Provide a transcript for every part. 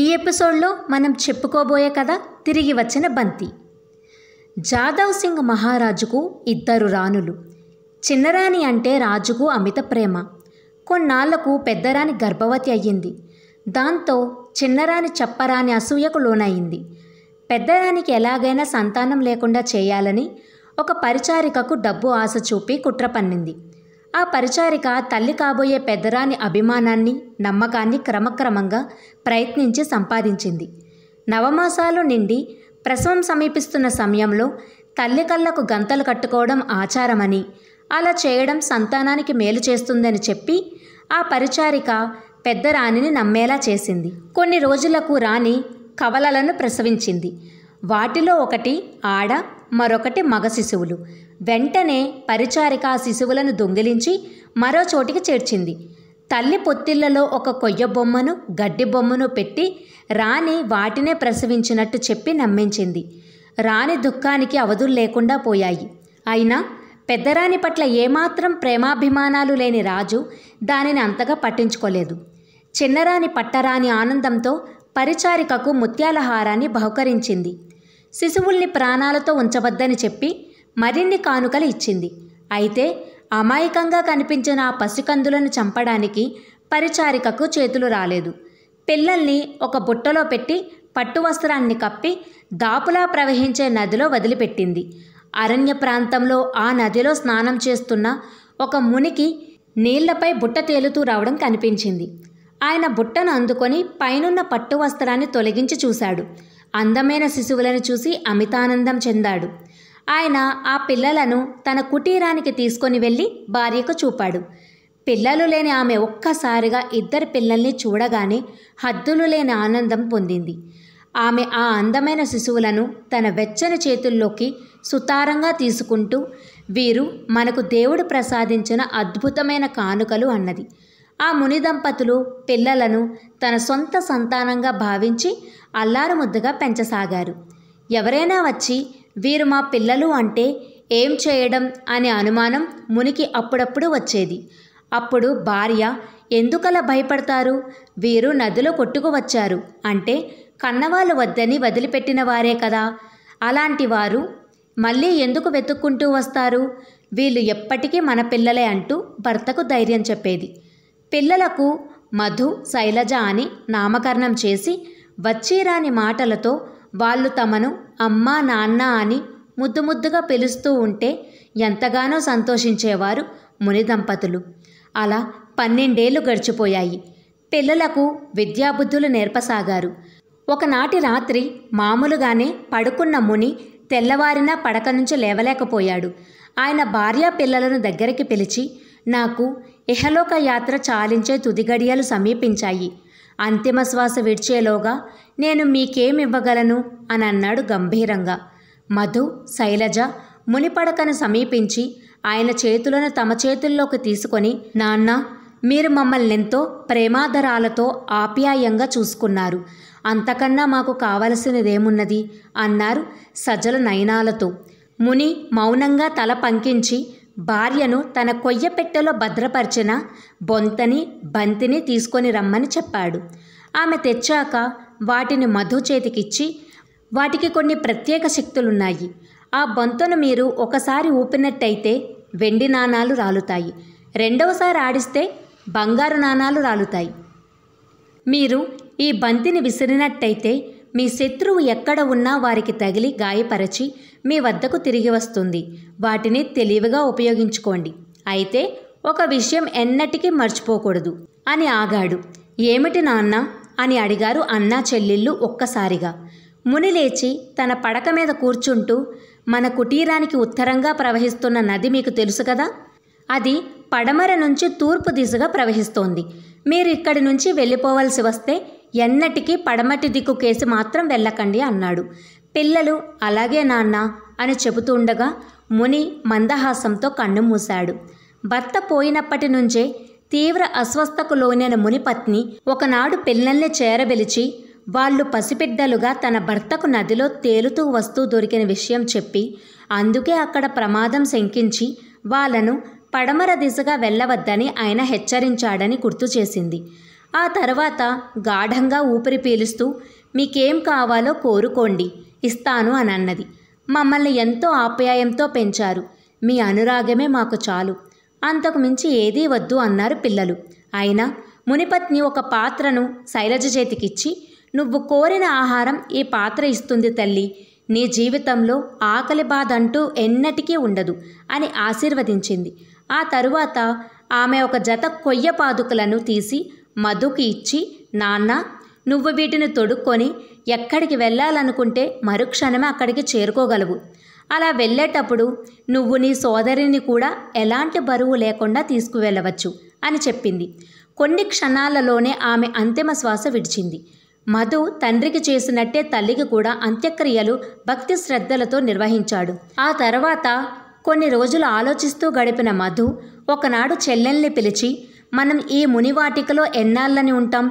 ఈ ఎపిసోడ్లో మనం చెప్పుకోబోయే కథ తిరిగి వచ్చిన బంతి జాదవ్ సింగ్ మహారాజుకు ఇద్దరు రాణులు చిన్నరాణి అంటే రాజుకు అమిత ప్రేమ కొన్నాళ్లకు పెద్దరాణి గర్భవతి అయ్యింది దాంతో చిన్నరాణి చెప్పరాని అసూయకు లోనయింది పెద్దరానికి ఎలాగైనా సంతానం లేకుండా చేయాలని ఒక పరిచారికకు డబ్బు ఆశ చూపి కుట్ర పన్నింది ఆ పరిచారిక తల్లి కాబోయే పెద్దరాని అభిమానాన్ని నమ్మకాన్ని క్రమక్రమంగా ప్రయత్నించి సంపాదించింది నవమాసాలు నిండి ప్రసవం సమీపిస్తున్న సమయంలో తల్లి కళ్ళకు గంతలు కట్టుకోవడం ఆచారమని అలా చేయడం సంతానానికి మేలు చేస్తుందని చెప్పి ఆ పరిచారిక పెద్ద రాణిని నమ్మేలా చేసింది కొన్ని రోజులకు రాణి కవలలను ప్రసవించింది వాటిలో ఒకటి ఆడ మరొకటి మగ శిశువులు వెంటనే పరిచారిక ఆ శిశువులను దొంగిలించి మరో చోటికి చేర్చింది తల్లి పొత్తిళ్లలో ఒక కొయ్య బొమ్మను గడ్డి బొమ్మను పెట్టి రాణి వాటినే ప్రసవించినట్టు చెప్పి నమ్మించింది రాణి దుఃఖానికి అవధులు లేకుండా పోయాయి అయినా పెద్దరాణి పట్ల ఏమాత్రం ప్రేమాభిమానాలు లేని రాజు దానిని అంతగా పట్టించుకోలేదు చిన్నరాణి పట్టరాని ఆనందంతో పరిచారికకు ముత్యాల హారాన్ని బహుకరించింది శిశువుల్ని ప్రాణాలతో ఉంచవద్దని చెప్పి మరిన్ని కానుకలు ఇచ్చింది అయితే అమాయకంగా కనిపించిన ఆ పసికందులను చంపడానికి పరిచారికకు చేతులు రాలేదు పిల్లల్ని ఒక బుట్టలో పెట్టి పట్టు వస్త్రాన్ని కప్పి దాపులా ప్రవహించే నదిలో వదిలిపెట్టింది అరణ్య ప్రాంతంలో ఆ నదిలో స్నానం చేస్తున్న ఒక మునికి నీళ్లపై బుట్ట తేలుతూ రావడం కనిపించింది ఆయన బుట్టను అందుకొని పైనున్న పట్టు వస్త్రాన్ని తొలగించి చూశాడు అందమైన శిశువులను చూసి అమితానందం చెందాడు ఆయన ఆ పిల్లలను తన కుటీరానికి తీసుకొని వెళ్ళి భార్యకు చూపాడు పిల్లలు లేని ఆమె ఒక్కసారిగా ఇద్దరు పిల్లల్ని చూడగానే హద్దులు లేని ఆనందం పొందింది ఆమె ఆ అందమైన శిశువులను తన వెచ్చని చేతుల్లోకి సుతారంగా తీసుకుంటూ వీరు మనకు దేవుడు ప్రసాదించిన అద్భుతమైన కానుకలు అన్నది ఆ ముని దంపతులు పిల్లలను తన సొంత సంతానంగా భావించి అల్లారు ముద్దుగా పెంచసాగారు ఎవరైనా వచ్చి వీరు మా పిల్లలు అంటే ఏం చేయడం అనే అనుమానం మునికి అప్పుడప్పుడు వచ్చేది అప్పుడు భార్య ఎందుకలా భయపడతారు వీరు నదిలో కొట్టుకువచ్చారు అంటే కన్నవాళ్ళు వద్దని వదిలిపెట్టిన వారే కదా అలాంటి వారు మళ్ళీ ఎందుకు వెతుక్కుంటూ వస్తారు వీళ్ళు ఎప్పటికీ మన పిల్లలే అంటూ భర్తకు ధైర్యం చెప్పేది పిల్లలకు మధు శైలజ అని నామకరణం చేసి వచ్చిరాని మాటలతో వాళ్ళు తమను అమ్మా నాన్న అని ముద్దు ముద్దుగా పిలుస్తూ ఉంటే ఎంతగానో సంతోషించేవారు ముని దంపతులు అలా పన్నెండేళ్లు గడిచిపోయాయి పిల్లలకు విద్యాబుద్ధులు నేర్పసాగారు ఒకనాటి రాత్రి మామూలుగానే పడుకున్న ముని తెల్లవారినా పడక నుంచి లేవలేకపోయాడు ఆయన భార్యా పిల్లలను దగ్గరికి పిలిచి నాకు ఇహలోక యాత్ర చాలించే తుది గడియలు సమీపించాయి అంతిమ శ్వాస విడిచేలోగా నేను మీకేమివ్వగలను అని అన్నాడు గంభీరంగా మధు శైలజ మునిపడకను సమీపించి ఆయన చేతులను తమ చేతుల్లోకి తీసుకొని నాన్న మీరు మమ్మల్ని ఎంతో ప్రేమాదరాలతో ఆప్యాయంగా చూసుకున్నారు అంతకన్నా మాకు కావలసినదేమున్నది అన్నారు సజల నయనాలతో ముని మౌనంగా తల పంకించి భార్యను తన కొయ్య పెట్టెలో భద్రపరిచిన బొంతని బంతిని తీసుకొని రమ్మని చెప్పాడు ఆమె తెచ్చాక వాటిని మధు చేతికిచ్చి వాటికి కొన్ని ప్రత్యేక శక్తులున్నాయి ఆ బొంతను మీరు ఒకసారి ఊపినట్టయితే వెండి నాణాలు రాలుతాయి రెండవసారి ఆడిస్తే బంగారు నాణాలు రాలుతాయి మీరు ఈ బంతిని విసిరినట్టయితే మీ శత్రువు ఎక్కడ ఉన్నా వారికి తగిలి గాయపరచి మీ వద్దకు తిరిగి వస్తుంది వాటిని తెలివిగా ఉపయోగించుకోండి అయితే ఒక విషయం ఎన్నటికీ మర్చిపోకూడదు అని ఆగాడు ఏమిటి నాన్న అని అడిగారు అన్నా చెల్లెళ్ళు ఒక్కసారిగా ముని లేచి తన పడక మీద కూర్చుంటూ మన కుటీరానికి ఉత్తరంగా ప్రవహిస్తున్న నది మీకు తెలుసు కదా అది పడమర నుంచి తూర్పు దిశగా ప్రవహిస్తోంది మీరు ఇక్కడి నుంచి వెళ్ళిపోవలసి వస్తే ఎన్నటికీ పడమటి దిక్కు కేసి మాత్రం వెళ్ళకండి అన్నాడు పిల్లలు అలాగే నాన్న అని చెబుతుండగా ముని మందహాసంతో కన్ను మూశాడు భర్త పోయినప్పటి నుంచే తీవ్ర అస్వస్థకు లోనైన మునిపత్ని ఒకనాడు పిల్లల్ని చేరబెలిచి వాళ్ళు పసిపిడ్డలుగా తన భర్తకు నదిలో తేలుతూ వస్తూ దొరికిన విషయం చెప్పి అందుకే అక్కడ ప్రమాదం శంకించి వాళ్ళను పడమర దిశగా వెళ్ళవద్దని ఆయన హెచ్చరించాడని గుర్తు చేసింది ఆ తర్వాత గాఢంగా ఊపిరి పీలుస్తూ మీకేం కావాలో కోరుకోండి ఇస్తాను అని అన్నది మమ్మల్ని ఎంతో ఆప్యాయంతో పెంచారు మీ అనురాగమే మాకు చాలు అంతకు మించి ఏదీ వద్దు అన్నారు పిల్లలు అయినా మునిపత్ని ఒక పాత్రను శైలజ చేతికిచ్చి నువ్వు కోరిన ఆహారం ఈ పాత్ర ఇస్తుంది తల్లి నీ జీవితంలో ఆకలి బాధ అంటూ ఎన్నటికీ ఉండదు అని ఆశీర్వదించింది ఆ తరువాత ఆమె ఒక జత కొయ్య పాదుకలను తీసి మధుకి ఇచ్చి నాన్న నువ్వు వీటిని తొడుక్కొని ఎక్కడికి వెళ్ళాలనుకుంటే మరుక్షణమే అక్కడికి చేరుకోగలవు అలా వెళ్ళేటప్పుడు నువ్వు నీ సోదరిని కూడా ఎలాంటి బరువు లేకుండా తీసుకువెళ్ళవచ్చు అని చెప్పింది కొన్ని క్షణాలలోనే ఆమె అంతిమ శ్వాస విడిచింది మధు తండ్రికి చేసినట్టే తల్లికి కూడా అంత్యక్రియలు భక్తి శ్రద్ధలతో నిర్వహించాడు ఆ తర్వాత కొన్ని రోజులు ఆలోచిస్తూ గడిపిన మధు ఒకనాడు చెల్లెల్ని పిలిచి మనం ఈ మునివాటికలో ఎన్నాళ్ళని ఉంటాం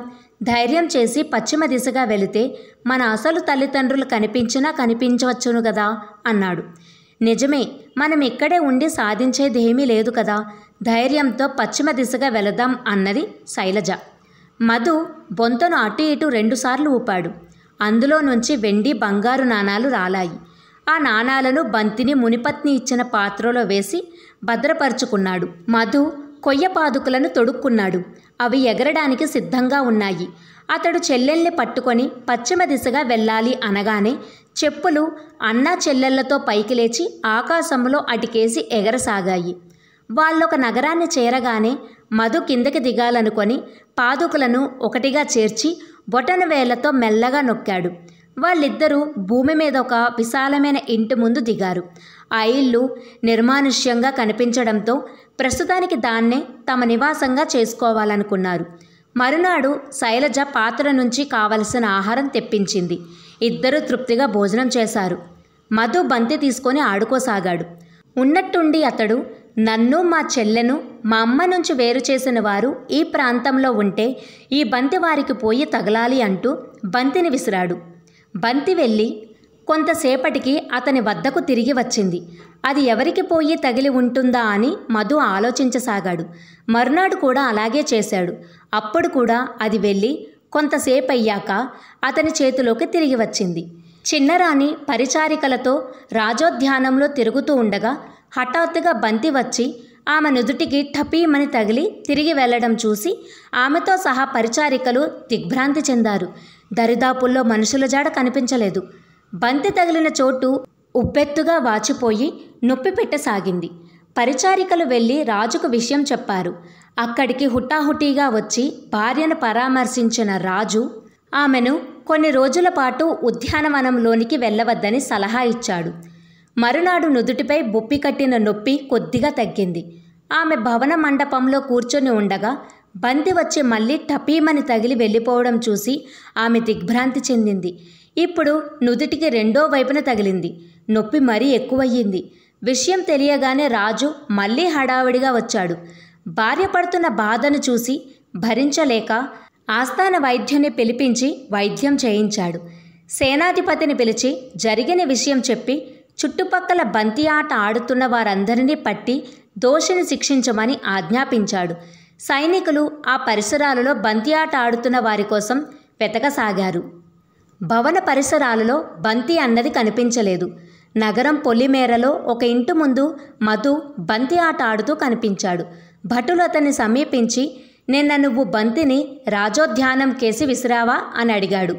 ధైర్యం చేసి పశ్చిమ దిశగా వెళితే మన అసలు తల్లిదండ్రులు కనిపించినా కనిపించవచ్చును కదా అన్నాడు నిజమే మనం ఇక్కడే ఉండి సాధించేదేమీ లేదు కదా ధైర్యంతో పశ్చిమ దిశగా వెళదాం అన్నది శైలజ మధు బొంతను అటు ఇటు రెండుసార్లు ఊపాడు అందులో నుంచి వెండి బంగారు నాణాలు రాలాయి ఆ నాణాలను బంతిని మునిపత్ని ఇచ్చిన పాత్రలో వేసి భద్రపరుచుకున్నాడు మధు కొయ్య పాదుకలను తొడుక్కున్నాడు అవి ఎగరడానికి సిద్ధంగా ఉన్నాయి అతడు చెల్లెల్ని పట్టుకొని పశ్చిమ దిశగా వెళ్ళాలి అనగానే చెప్పులు అన్నా చెల్లెళ్లతో పైకి లేచి ఆకాశంలో అటికేసి ఎగరసాగాయి వాళ్ళొక నగరాన్ని చేరగానే మధు కిందకి దిగాలనుకొని పాదుకలను ఒకటిగా చేర్చి బొటన వేలతో మెల్లగా నొక్కాడు వాళ్ళిద్దరూ భూమి మీద ఒక విశాలమైన ఇంటి ముందు దిగారు ఆ ఇల్లు నిర్మానుష్యంగా కనిపించడంతో ప్రస్తుతానికి దాన్నే తమ నివాసంగా చేసుకోవాలనుకున్నారు మరునాడు శైలజ పాత్ర నుంచి కావలసిన ఆహారం తెప్పించింది ఇద్దరూ తృప్తిగా భోజనం చేశారు మధు బంతి తీసుకొని ఆడుకోసాగాడు ఉన్నట్టుండి అతడు నన్ను మా చెల్లెను మా అమ్మ నుంచి వేరు చేసిన వారు ఈ ప్రాంతంలో ఉంటే ఈ బంతి వారికి పోయి తగలాలి అంటూ బంతిని విసిరాడు బంతి వెళ్ళి కొంతసేపటికి అతని వద్దకు తిరిగి వచ్చింది అది ఎవరికి పోయి తగిలి ఉంటుందా అని మధు ఆలోచించసాగాడు మరునాడు కూడా అలాగే చేశాడు అప్పుడు కూడా అది వెళ్ళి కొంతసేపు అయ్యాక అతని చేతిలోకి తిరిగి వచ్చింది చిన్నరాణి పరిచారికలతో రాజోద్యానంలో తిరుగుతూ ఉండగా హఠాత్తుగా బంతి వచ్చి ఆమె నుదుటికి టపీమని తగిలి తిరిగి వెళ్లడం చూసి ఆమెతో సహా పరిచారికలు దిగ్భ్రాంతి చెందారు దరిదాపుల్లో మనుషుల జాడ కనిపించలేదు బంతి తగిలిన చోటు ఉబ్బెత్తుగా వాచిపోయి నొప్పి పెట్టసాగింది పరిచారికలు వెళ్ళి రాజుకు విషయం చెప్పారు అక్కడికి హుటాహుటీగా వచ్చి భార్యను పరామర్శించిన రాజు ఆమెను కొన్ని రోజుల పాటు ఉద్యానవనంలోనికి వెళ్ళవద్దని సలహా ఇచ్చాడు మరునాడు నుదుటిపై బొప్పి కట్టిన నొప్పి కొద్దిగా తగ్గింది ఆమె భవన మండపంలో కూర్చొని ఉండగా బంతి వచ్చి మళ్ళీ టపీమని తగిలి వెళ్ళిపోవడం చూసి ఆమె దిగ్భ్రాంతి చెందింది ఇప్పుడు నుదుటికి రెండో వైపున తగిలింది నొప్పి మరీ ఎక్కువయ్యింది విషయం తెలియగానే రాజు మళ్ళీ హడావిడిగా వచ్చాడు భార్య పడుతున్న బాధను చూసి భరించలేక ఆస్థాన వైద్యుని పిలిపించి వైద్యం చేయించాడు సేనాధిపతిని పిలిచి జరిగిన విషయం చెప్పి చుట్టుపక్కల బంతి ఆట ఆడుతున్న వారందరినీ పట్టి దోషిని శిక్షించమని ఆజ్ఞాపించాడు సైనికులు ఆ పరిసరాలలో బంతి ఆట ఆడుతున్న వారి కోసం వెతకసాగారు భవన పరిసరాలలో బంతి అన్నది కనిపించలేదు నగరం పొలిమేరలో ఒక ఇంటి ముందు మధు బంతి ఆట ఆడుతూ కనిపించాడు భటులు అతన్ని సమీపించి నిన్న నువ్వు బంతిని రాజోద్యానం కేసి విసిరావా అని అడిగాడు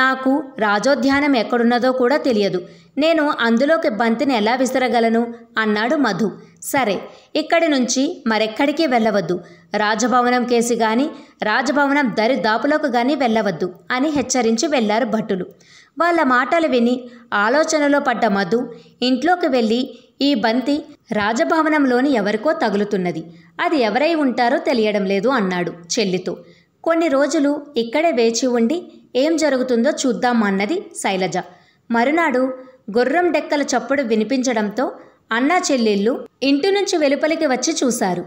నాకు రాజోద్యానం ఎక్కడున్నదో కూడా తెలియదు నేను అందులోకి బంతిని ఎలా విసరగలను అన్నాడు మధు సరే ఇక్కడి నుంచి మరెక్కడికి వెళ్ళవద్దు రాజభవనం కేసి గాని రాజభవనం దరిదాపులోకి గాని వెళ్ళవద్దు అని హెచ్చరించి వెళ్లారు భటులు వాళ్ళ మాటలు విని ఆలోచనలో పడ్డ మధు ఇంట్లోకి వెళ్ళి ఈ బంతి రాజభవనంలోని ఎవరికో తగులుతున్నది అది ఎవరై ఉంటారో తెలియడం లేదు అన్నాడు చెల్లితో కొన్ని రోజులు ఇక్కడే వేచి ఉండి ఏం జరుగుతుందో చూద్దాం అన్నది శైలజ మరునాడు గుర్రం డెక్కల చప్పుడు వినిపించడంతో అన్నా చెల్లెళ్ళు ఇంటి నుంచి వెలుపలికి వచ్చి చూశారు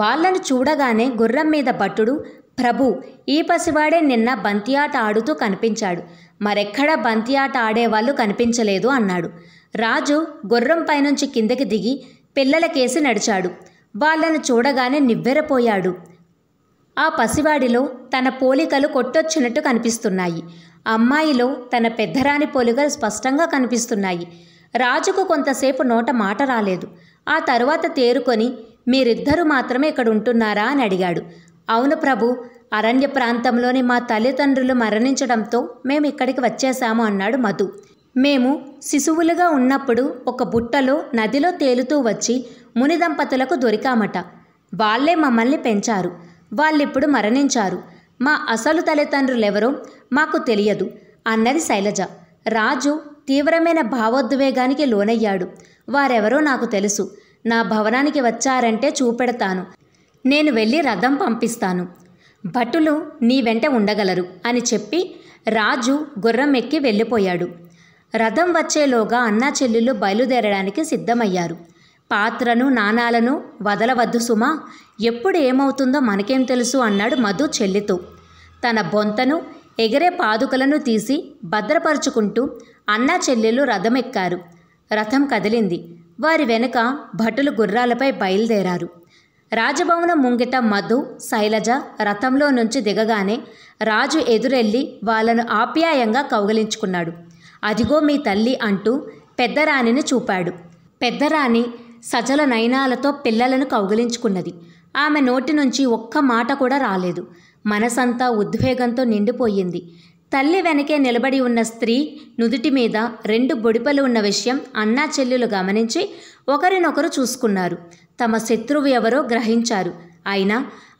వాళ్లను చూడగానే గుర్రం మీద భటుడు ప్రభు ఈ పసివాడే నిన్న బంతి ఆట ఆడుతూ కనిపించాడు మరెక్కడా బంతి ఆట ఆడేవాళ్ళు కనిపించలేదు అన్నాడు రాజు గుర్రం పైనుంచి కిందకి దిగి పిల్లలకేసి నడిచాడు వాళ్లను చూడగానే నివ్వెరపోయాడు ఆ పసివాడిలో తన పోలికలు కొట్టొచ్చినట్టు కనిపిస్తున్నాయి అమ్మాయిలో తన పెద్దరాని పోలికలు స్పష్టంగా కనిపిస్తున్నాయి రాజుకు కొంతసేపు నోట మాట రాలేదు ఆ తరువాత తేరుకొని మీరిద్దరూ మాత్రమే ఇక్కడ ఉంటున్నారా అని అడిగాడు అవును ప్రభు అరణ్య ప్రాంతంలోని మా తల్లిదండ్రులు మరణించడంతో మేము ఇక్కడికి వచ్చేశాము అన్నాడు మధు మేము శిశువులుగా ఉన్నప్పుడు ఒక బుట్టలో నదిలో తేలుతూ వచ్చి ముని దంపతులకు దొరికామట వాళ్లే మమ్మల్ని పెంచారు వాళ్ళిప్పుడు మరణించారు మా అసలు తల్లిదండ్రులెవరో మాకు తెలియదు అన్నది శైలజ రాజు తీవ్రమైన భావోద్వేగానికి లోనయ్యాడు వారెవరో నాకు తెలుసు నా భవనానికి వచ్చారంటే చూపెడతాను నేను వెళ్ళి రథం పంపిస్తాను భటులు నీ వెంట ఉండగలరు అని చెప్పి రాజు గుర్రం ఎక్కి వెళ్ళిపోయాడు రథం వచ్చేలోగా అన్నా చెల్లెళ్ళు బయలుదేరడానికి సిద్ధమయ్యారు పాత్రను నాణాలను వదలవద్దు సుమా ఎప్పుడు ఏమవుతుందో మనకేం తెలుసు అన్నాడు మధు చెల్లితూ తన బొంతను ఎగరే పాదుకలను తీసి భద్రపరుచుకుంటూ అన్నా చెల్లెలు రథమెక్కారు రథం కదిలింది వారి వెనుక భటులు గుర్రాలపై బయలుదేరారు రాజభవనం ముంగిట మధు శైలజ రథంలో నుంచి దిగగానే రాజు ఎదురెళ్ళి వాళ్ళను ఆప్యాయంగా కౌగలించుకున్నాడు అదిగో మీ తల్లి అంటూ పెద్దరాణిని చూపాడు పెద్దరాణి సజల నయనాలతో పిల్లలను కౌగిలించుకున్నది ఆమె నోటి నుంచి ఒక్క మాట కూడా రాలేదు మనసంతా ఉద్వేగంతో నిండిపోయింది తల్లి వెనకే నిలబడి ఉన్న స్త్రీ నుదుటి మీద రెండు బొడిపలు ఉన్న విషయం అన్నా చెల్లెలు గమనించి ఒకరినొకరు చూసుకున్నారు తమ శత్రువు ఎవరో గ్రహించారు అయినా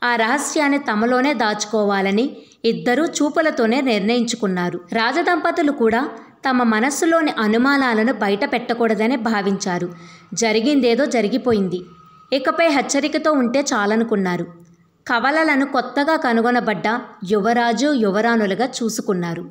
ఆ రహస్యాన్ని తమలోనే దాచుకోవాలని ఇద్దరూ చూపులతోనే నిర్ణయించుకున్నారు రాజదంపతులు కూడా తమ మనస్సులోని అనుమానాలను బయట పెట్టకూడదని భావించారు జరిగిందేదో జరిగిపోయింది ఇకపై హెచ్చరికతో ఉంటే చాలనుకున్నారు కవలలను కొత్తగా కనుగొనబడ్డ యువరాజు యువరాణులుగా చూసుకున్నారు